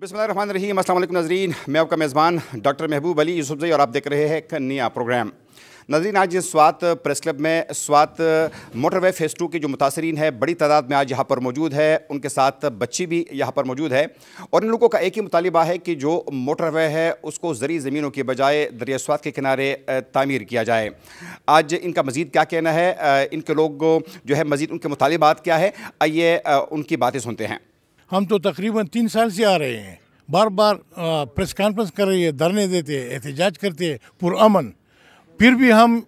बिसमान रही असल नजरीन मैं आपका मेज़बान डॉक्टर महबूब अली यूसुफई और आप देख रहे हैं एक नया प्रोग्राम नजरीन आज स्वात प्रेस क्लब में स्वात मोटरवे फेस टू के जो मुतासरीन है बड़ी तादाद में आज यहाँ पर मौजूद है उनके साथ बच्ची भी यहाँ पर मौजूद है और इन लोगों का एक ही मुतालबा है कि जो मोटरवे है उसको ज़री ज़मीनों के बजाय दरिया स्वात के किनारे तामीर किया जाए आज इनका मज़ीद क्या कहना है इनके लोग जो है मज़ीद उनके मुतालबात क्या है आइए उनकी बातें सुनते हैं हम तो तकरीबन तीन साल से आ रहे हैं बार बार प्रेस कॉन्फ्रेंस कर रही है धरने देते हैं एहतजाज करते हैं पुरान फिर भी हम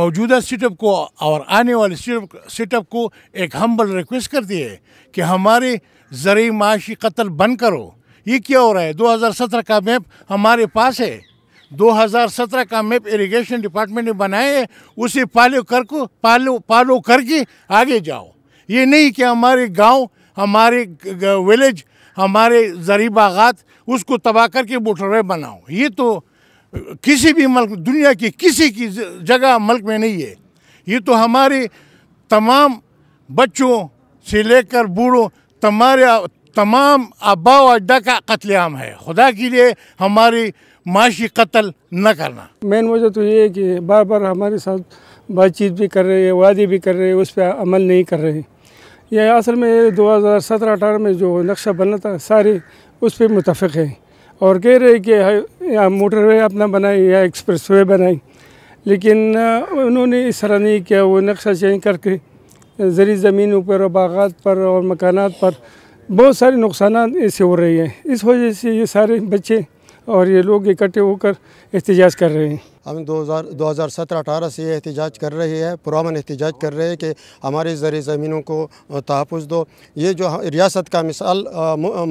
मौजूदा सेटअप को और आने वाले सेटअप को एक हम्बल रिक्वेस्ट करते हैं कि हमारे ज़रिए माशी कत्ल बंद करो ये क्या हो रहा है 2017 का मैप हमारे पास है 2017 का मैप इरिगेशन डिपार्टमेंट ने बनाया है उसे पालो कर को पालो पालो करके आगे जाओ ये नहीं कि हमारे गांव हमारे विलेज हमारे जरी बागात उसको तबाह करके मोटरवे बनाओ ये तो किसी भी मल्क दुनिया की किसी की जगह मल्क में नहीं है ये तो हमारे तमाम बच्चों से लेकर बूढ़ों तुम्हारे तमाम आबा अड्डा का कत्लेआम है खुदा के लिए हमारी माशी कत्ल न करना मेन वजह तो ये है कि बार बार हमारे साथ बातचीत भी कर रहे हैं वादे भी कर रहे हैं उस पर अमल नहीं कर रहे हैं ये असल में दो हज़ार सत्रह अठारह में जो नक्शा बना था सारे उस पर मुतफ़ हैं और कह रहे कि मोटरवे अपना बनाए या एक्सप्रेस वे बनाए लेकिन उन्होंने इस तरह नहीं किया वो नक्शा चेंज करके ज़री ज़मीन ऊपर और बागात पर और मकानात पर बहुत सारे नुकसान ऐसे हो रहे हैं इस वजह से ये सारे बच्चे और ये लोग इकट्ठे होकर एहतजाज कर रहे हैं हम हज़ार 2017-18 से ये एहतजाज कर रहे हैं पुरान एहतजाज कर रहे हैं कि हमारे ज़र ज़मीनों को तहफ़ दो ये जो रियासत का मिसाल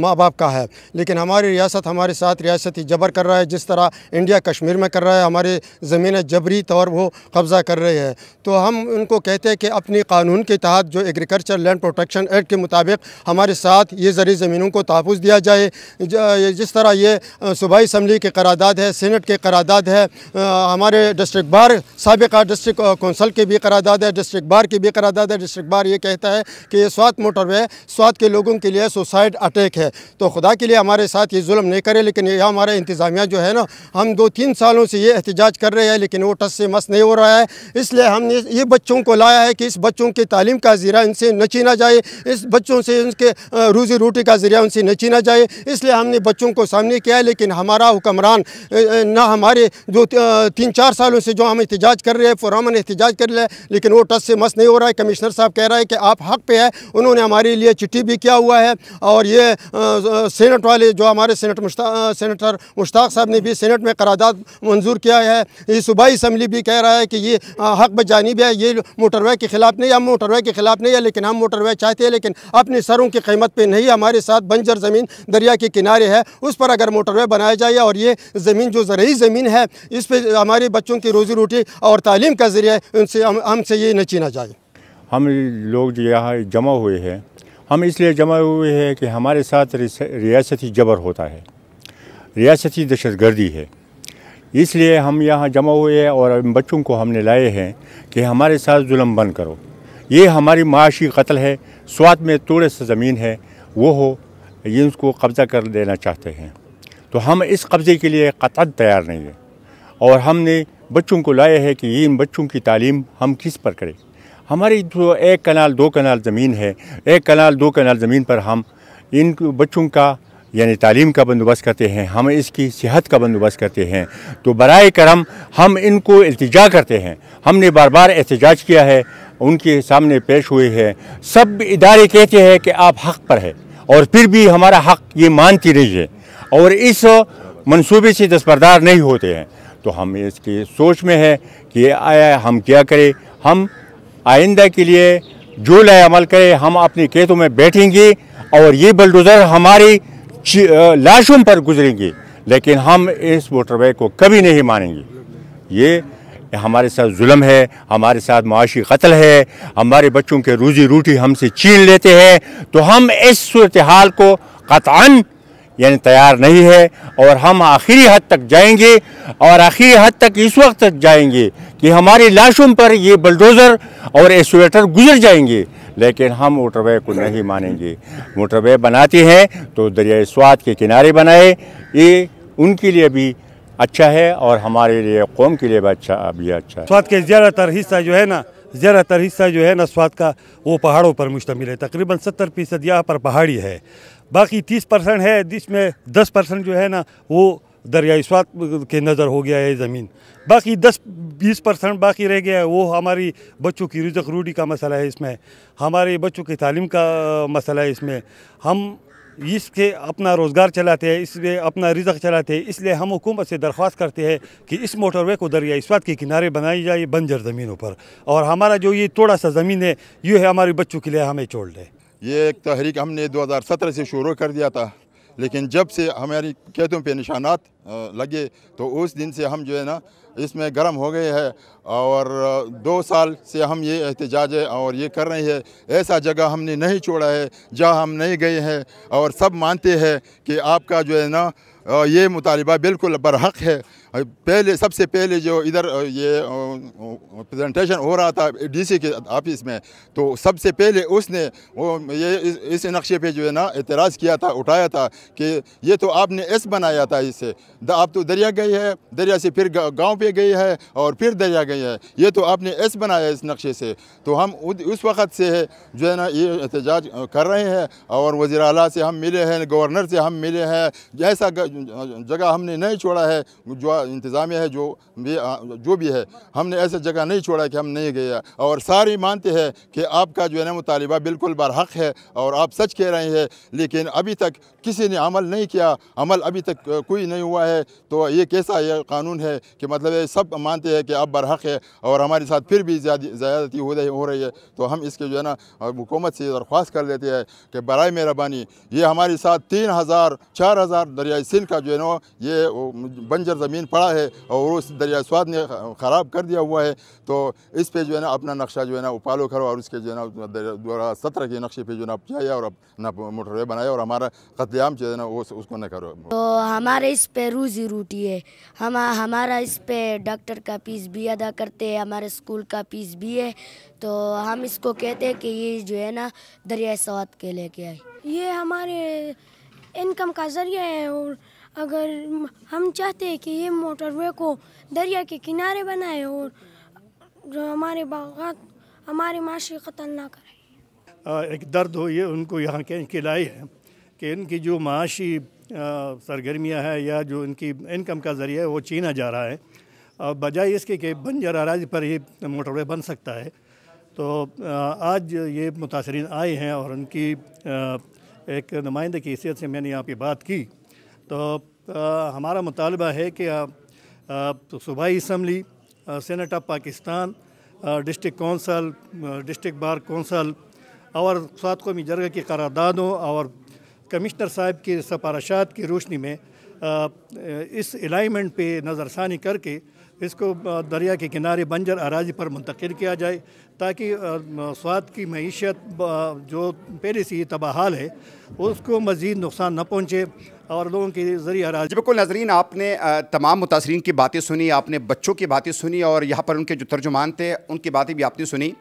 माँ बाप का है लेकिन हमारी रियासत हमारे साथ रियासती जबर कर रहा है जिस तरह इंडिया कश्मीर में कर रहा है हमारे ज़मीन जबरी तौर वो कब्ज़ा कर रही है तो हम उनको कहते हैं कि अपने कानून के तहत जो एग्रीकल्चर लैंड प्रोटेक्शन एक्ट के मुताबिक हमारे साथ ये ज़रिए ज़मीनों को तहफ़ दिया जाए जिस तरह ये सूबाई इसम्बली के करारदाद है सीनेट के करारदाद है हमारे डिस्ट्रिक्ट बार सबका डिस्ट्रिक्ट कौंसल की भी करारदाद है डिस्ट्रिक्ट बार की भी करारदाद है डिस्ट्रिक्ट बार ये कहता है कि ये स्वात मोटरवे स्वात के लोगों के लिए सुसाइड अटैक है तो खुदा के लिए हमारे साथ ये जुल्म नहीं करे लेकिन यह हमारा इंतज़ामिया जो है ना हम दो तीन सालों से ये एहतजाज कर रहे हैं लेकिन वो टस से मस नहीं हो रहा है इसलिए हमने ये बच्चों को लाया है कि इस बच्चों की तालीम का ज़रा इनसे न छीना जाए इस बच्चों से उनके रोज़ी रोटी का ज़रिया उनसे न छीना जाए इसलिए हमने बच्चों को सामने किया है लेकिन हमारा हुक्मरान ना हमारे जो तीन चार सालों से जो हम एहतजाज कर रहे हैं फुरमन एहतजाज कर रहे हैं लेकिन वो टस से मस नहीं हो रहा है कमिश्नर साहब कह रहा है कि आप हक पे है उन्होंने हमारे लिए चिट्ठी भी किया हुआ है और ये सेनेट वाले जो हमारे सेनेट मुश्ता, सेनेटर मुश्ताक साहब ने भी सेनेट में करारदाद मंजूर किया है ये सूबाई इसम्बली भी कह रहा है कि ये हक भी है ये मोटरवे के ख़िलाफ़ नहीं हम मोटरवे के ख़िलाफ़ नहीं है लेकिन हम मोटरवे चाहते हैं लेकिन अपने सरों की कीमत पर नहीं हमारे साथ बंजर ज़मीन दरिया के किनारे है उस पर अगर मोटरवे बनाया जाए और ये ज़मीन जो ज़रूरी ज़मीन है इस पर हमारे बच्चों की रोज़ी रोटी और तालीम का ज़रिया उनसे हमसे ये न छीना जाए हम लोग यहाँ जमा हुए हैं हम इसलिए जमा हुए हैं कि हमारे साथ रियासती जबर होता है रियासती दहशत गर्दी है इसलिए हम यहाँ जमा हुए हैं और बच्चों को हमने लाए हैं कि हमारे साथ जुल्म बंद करो ये हमारी माशी कत्ल है स्वात में तोड़े से ज़मीन है वो हो ये उसको कब्ज़ा कर देना चाहते हैं तो हम इस कब्ज़े के लिए कतद तैयार नहीं है और हमने बच्चों को लाया है कि इन बच्चों की तालीम हम किस पर करें हमारी जो एक कनाल दो कनाल ज़मीन है एक कनाल दो कनाल ज़मीन पर हम इन बच्चों का यानी तालीम का बंदोबस्त करते हैं हम इसकी सेहत का बंदोबस्त करते हैं तो बर करम हम इनको अल्तजा करते हैं हमने बार बार एहतजाज किया है उनके सामने पेश हुए हैं सब इदारे कहते हैं कि आप हक पर है और फिर भी हमारा हक ये मानती रही है और इस मंसूबे से दस्बरदार नहीं होते हैं तो हम इसकी सोच में है कि आया हम क्या करें हम आइंदा के लिए जो लाए अमल करें हम अपने खेतों में बैठेंगे और ये बलडोज़र हमारी लाशों पर गुजरेंगे लेकिन हम इस मोटरवे को कभी नहीं मानेंगे ये हमारे साथ जुल्म है हमारे साथ मुआशी कत्ल है हमारे बच्चों के रोज़ी रोटी हमसे छीन लेते हैं तो हम इस सूरत हाल को कतान यानी तैयार नहीं है और हम आखिरी हद तक जाएंगे और आखिरी हद तक इस वक्त तक जाएंगे कि हमारी लाशों पर ये बलडोजर और एस्वेटर गुजर जाएंगे लेकिन हम मोटरवे को नहीं मानेंगे मोटरवे बनाते हैं तो दरिया स्वाद के किनारे बनाए ये उनके लिए भी अच्छा है और हमारे लिए कौम के लिए भी अच्छा अभी अच्छा है स्वाद के ज़्यादातर हिस्सा जो है ना ज़्यादातर हिस्सा जो है ना स्वाद का वो पहाड़ों पर मुश्तमिल है तकरीबन सत्तर फीसद यहाँ पर पहाड़ी है बाकी तीस परसेंट है जिसमें दस परसेंट जो है ना वो दरियाई स्वाद के नज़र हो गया है ज़मीन बाकी दस बीस परसेंट बाकी रह गया है वो हमारी बच्चों की रुजक रूढ़ी का मसला है इसमें हमारे बच्चों की तालीम का मसला है इसमें हम इसके अपना रोज़गार चलाते हैं इसलिए अपना रिजक चलाते हैं इसलिए हम हुकूमत से दरख्वास्त करते हैं कि इस मोटरवे को दरिया इस्वात के किनारे बनाई जाए बंजर ज़मीनों पर और हमारा जो ये थोड़ा सा ज़मीन है ये है हमारे बच्चों के लिए हमें छोड़ दें ये एक तहरीक हमने 2017 से शुरू कर दिया था लेकिन जब से हमारी खेतों पे निशानात लगे तो उस दिन से हम जो है ना इसमें गर्म हो गए हैं और दो साल से हम ये एहतजाज है और ये कर रहे हैं ऐसा जगह हमने नहीं छोड़ा है जहाँ हम नहीं गए हैं और सब मानते हैं कि आपका जो है ना ये मुतालबा बिल्कुल बरहक है पहले सबसे पहले जो इधर ये प्रेजेंटेशन हो रहा था डीसी के ऑफिस में तो सबसे पहले उसने वो ये इस, नक्शे पे जो है ना एतराज़ किया था उठाया था कि ये तो आपने एस बनाया था इसे आप तो दरिया गई है दरिया से फिर गांव पे गई है और फिर दरिया गई है ये तो आपने एस बनाया इस नक्शे से तो हम उस वक़्त से जो है ना ये एहतजाज कर रहे हैं और वज़ी अला से हम मिले हैं गवर्नर से हम मिले हैं जैसा जगह हमने नहीं छोड़ा है जो इंतज़ामिया है जो भी जो भी है हमने ऐसे जगह नहीं छोड़ा कि हम नहीं गए और सारी मानते हैं कि आपका जो है ना मुतालबा बिल्कुल बरहक है और आप सच कह रहे हैं लेकिन अभी तक किसी ने अमल नहीं किया अमल अभी तक कोई नहीं हुआ है तो ये कैसा ये कानून है कि मतलब सब मानते हैं कि आप बरहक है और हमारे साथ फिर भी ज़्यादती हो रही है तो हम इसके जो है ना हुकूमत से दरख्वास्त कर लेते हैं कि बर मेहरबानी ये हमारे साथ तीन हज़ार चार हज़ार दरियाई सिंध का जो है ना ये बंजर ज़मीन पड़ा है और उस दरिया स्वाद ने ख़राब कर दिया हुआ है तो इस पे जो है ना अपना नक्शा जो है ना उपालो करो और उसके जो है ना दो हज़ार सत्रह के नक्शे पे जो है ना जाया और अपना मोटरवे बनाया और हमारा कतलेआम जो है ना वो उसको न करो तो हमारे इस पे रोज़ी रोटी है हम हमारा इस पे डॉक्टर का फीस भी अदा करते हैं हमारे स्कूल का फीस भी है तो हम इसको कहते हैं कि ये जो है ना दरिया स्वाद के लेके आए ये हमारे इनकम का ज़रिया है और अगर हम चाहते हैं कि ये मोटरवे को दरिया के किनारे बनाए और जो हमारे बागत हमारे माशी कतल ना करें एक दर्द हो ये उनको यहाँ के किलाई है कि इनकी जो माशी सरगर्मियाँ हैं या जो इनकी इनकम का ज़रिया है वो चीना जा रहा है और बजाय इसके कि बंजर आराज पर ही मोटरवे बन सकता है तो आज ये मुतासरीन आए हैं और उनकी एक नुमाइंदे की हैसियत से मैंने यहाँ पे बात की तो आ, हमारा मुतालबा है कि सूबाई assembly senate of Pakistan district council district bar council और सात कौमी जरग की करारदादों और कमिश्नर साहब की सफारशात की रोशनी में आ, इस अलाइनमेंट पे नज़रसानी करके इसको दरिया के किनारे बंजर अराजी पर मुंतकिल किया जाए ताकि स्वाद की मीशत जो पहले से ही तबाहाल है उसको मज़ीद नुकसान न पहुँचे और लोगों के ज़रिए राज बिल्कुल नजरीन आपने तमाम मुतासरी की बातें सुनी आपने बच्चों की बातें सुनी और यहाँ पर उनके जो तर्जुमान थे उनकी बातें भी आपने सुनी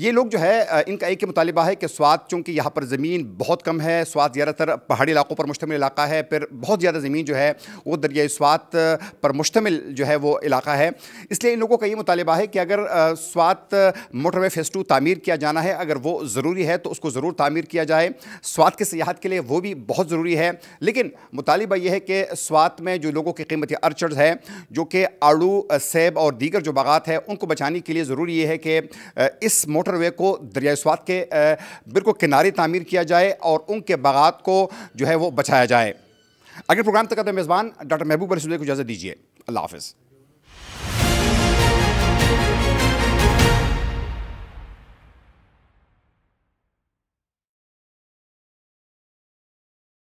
ये लोग जो है इनका एक ही मुतालबा है कि स्वाद चूँकि यहाँ पर ज़मीन बहुत कम है स्वाद ज़्यादातर पहाड़ी इलाकों पर मुश्तमिल इलाका है फिर बहुत ज़्यादा ज़मीन जो है वो दरिया स्वाद पर मुश्तमिल जो है वो इलाका है है इसलिए इन लोगों का ये मुतालबा है कि अगर स्वात मोटरवे फेस टू तमीर किया जाना है अगर वो ज़रूरी है तो उसको ज़रूर तमीर किया जाए स्वात के सियाहत के लिए वो भी बहुत ज़रूरी है लेकिन मुतालबा यह है कि स्वात में जो लोगों की कीमती अर्चर्स हैं जो कि आड़ू सेब और दीगर जो बागत है उनको बचाने के लिए ज़रूरी ये है कि इस मोटरवे को दरिया स्वात के बिल्कुल किनारे तमीर किया जाए और उनके बागत को जो है वो बचाया जाए अगर प्रोग्राम तक मेज़बान डॉक्टर महबूब रसूल को इजाज़त दीजिए अल्लाह हाफ़